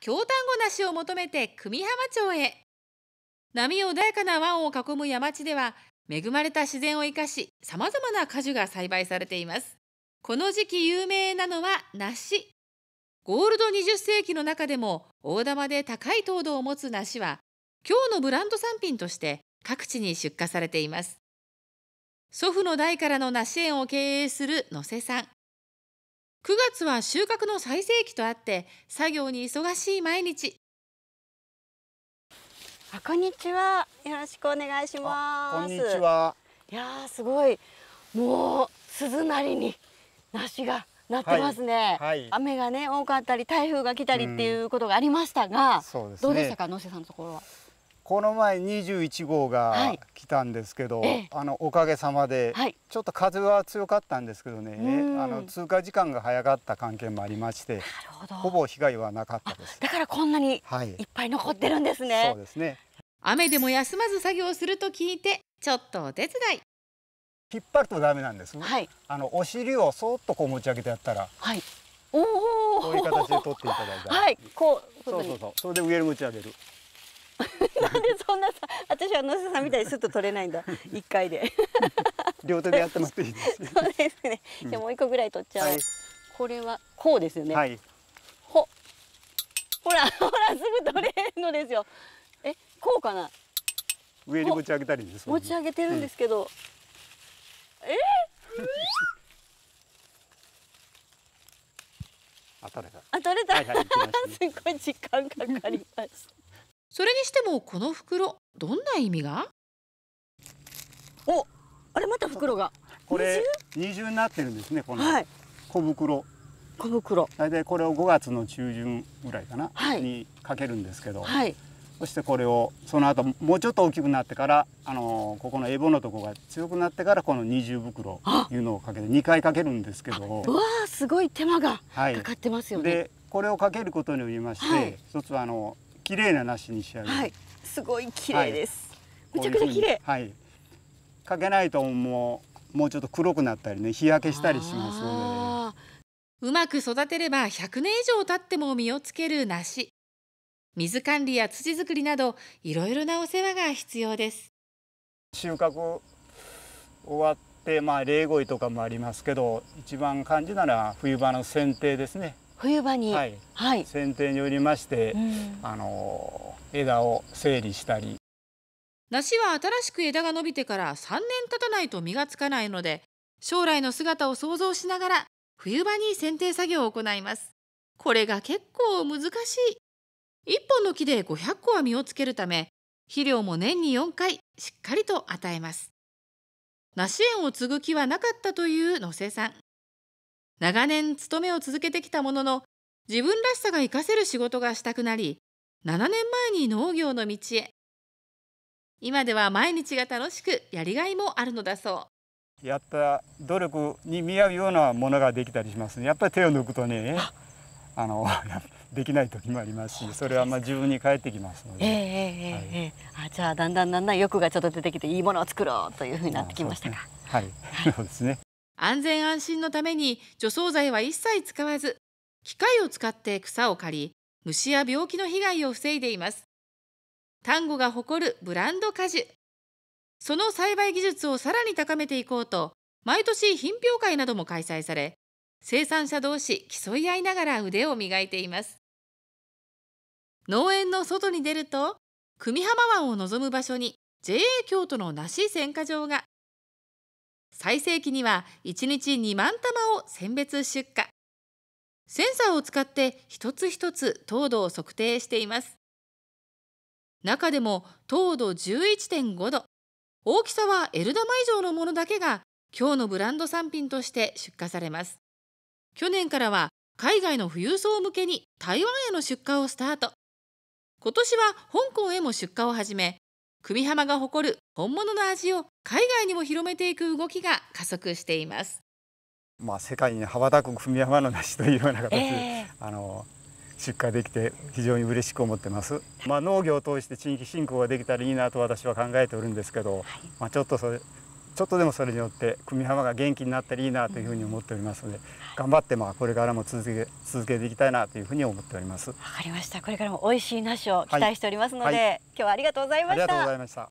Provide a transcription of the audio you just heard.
京丹後梨を求めて久美浜町へ波穏やかな湾を囲む山地では恵まれた自然を生かし様々な果樹が栽培されていますこの時期有名なのは梨ゴールド20世紀の中でも大玉で高い糖度を持つ梨は今日のブランド産品として各地に出荷されています祖父の代からの梨園を経営する野瀬さん9月は収穫の最盛期とあって作業に忙しい毎日あこんにちはよろしくお願いしますこんにちはいやすごいもう鈴なりに梨がなってますね、はいはい、雨がね多かったり台風が来たりっていうことがありましたが、うんね、どうでしたか野瀬さんのところはこの前21号が来たんですけど、はい、あのおかげさまで、はい、ちょっと風は強かったんですけどね、あの通過時間が早かった関係もありましてほぼ被害はなかったですだからこんなにいっぱい残ってるんですね、はい、そうですね雨でも休まず作業すると聞いてちょっとお手伝い引っ張るとダメなんです、はい、あのお尻をそっとこう持ち上げてやったらはいおおこういう形で取っていただいたはいこうそうそうそうそれで上に持ち上げるなんでそんなさ私は野瀬さんみたいにすっと取れないんだ 一回で両手でやってもらっていいですそうですねじゃもう一個ぐらい取っちゃう、はい、これはこうですよね、はい、ほほらほらすぐ取れんのですよえこうかな上に持ち上げたり持ち上げてるんですけど、うん、え あ取れたあ取れた、はいはいね、すごい時間かかりましたそれにしてもこの袋どんな意味がおあれまた袋がこれ二重になってるんですねこの小袋、はい、小袋大体これを5月の中旬ぐらいかな、はい、にかけるんですけど、はい、そしてこれをその後もうちょっと大きくなってからあのここのエボのとこが強くなってからこの二重袋いうのをかけて2回かけるんですけどわあすごい手間がかかってますよね、でこれをかけることによりまして、一つはあの綺麗な梨に仕上げる、はい、すごい綺麗です、はい、めちゃくちゃ綺麗はいかけないともうもうちょっと黒くなったりね日焼けしたりしますのでうまく育てれば100年以上経っても実をつける梨水管理や土作りなどいろいろなお世話が必要です収穫終わってまあ冷鯉とかもありますけど一番感じなら冬場の剪定ですね冬場に、はいはい、剪定によりまして、うん、あの枝を整理したり梨は新しく枝が伸びてから3年経たないと実がつかないので将来の姿を想像しながら冬場に剪定作業を行いますこれが結構難しい1本の木で500個は実をつけるため肥料も年に4回しっかりと与えます梨園を継ぐ気はなかったという野瀬さん長年勤めを続けてきたものの自分らしさが活かせる仕事がしたくなり7年前に農業の道へ今では毎日が楽しくやりがいもあるのだそうやった努力に見合うようなものができたりしますねやっぱり手を抜くとねあの できない時もありますしそれはまあ自分に返ってきますので、えーえー、はいえー、あじゃあだんだんだんだん欲がちょっと出てきていいものを作ろうというふうになってきましたか、はい、はい、そうですね安全安心のために除草剤は一切使わず機械を使って草を刈り虫や病気の被害を防いでいます丹後が誇るブランド果樹その栽培技術をさらに高めていこうと毎年品評会なども開催され生産者同士競い合いながら腕を磨いています農園の外に出ると久美浜湾を望む場所に JA 京都の梨選果場が最盛期には1日2万玉を選別出荷センサーを使って一つ一つ糖度を測定しています中でも糖度11.5度大きさはエルダマ以上のものだけが今日のブランド産品として出荷されます去年からは海外の富裕層向けに台湾への出荷をスタート今年は香港へも出荷を始め久美浜が誇る本物の味を海外にも広めていく動きが加速しています。まあ、世界に羽ばたく踏み山の梨というような形で、えー、あの出荷できて非常に嬉しく思ってます。まあ、農業を通して地域振興ができたらいいなと私は考えておるんですけど、はい、まあ、ちょっとそれちょっとでもそれによって組浜が元気になったらいいなというふうに思っておりますので、頑張ってまあこれからも続け続けていきたいなというふうに思っております。わかりました。これからも美味しい梨を期待しておりますので、はいはい、今日はありがとうございました。ありがとうございました。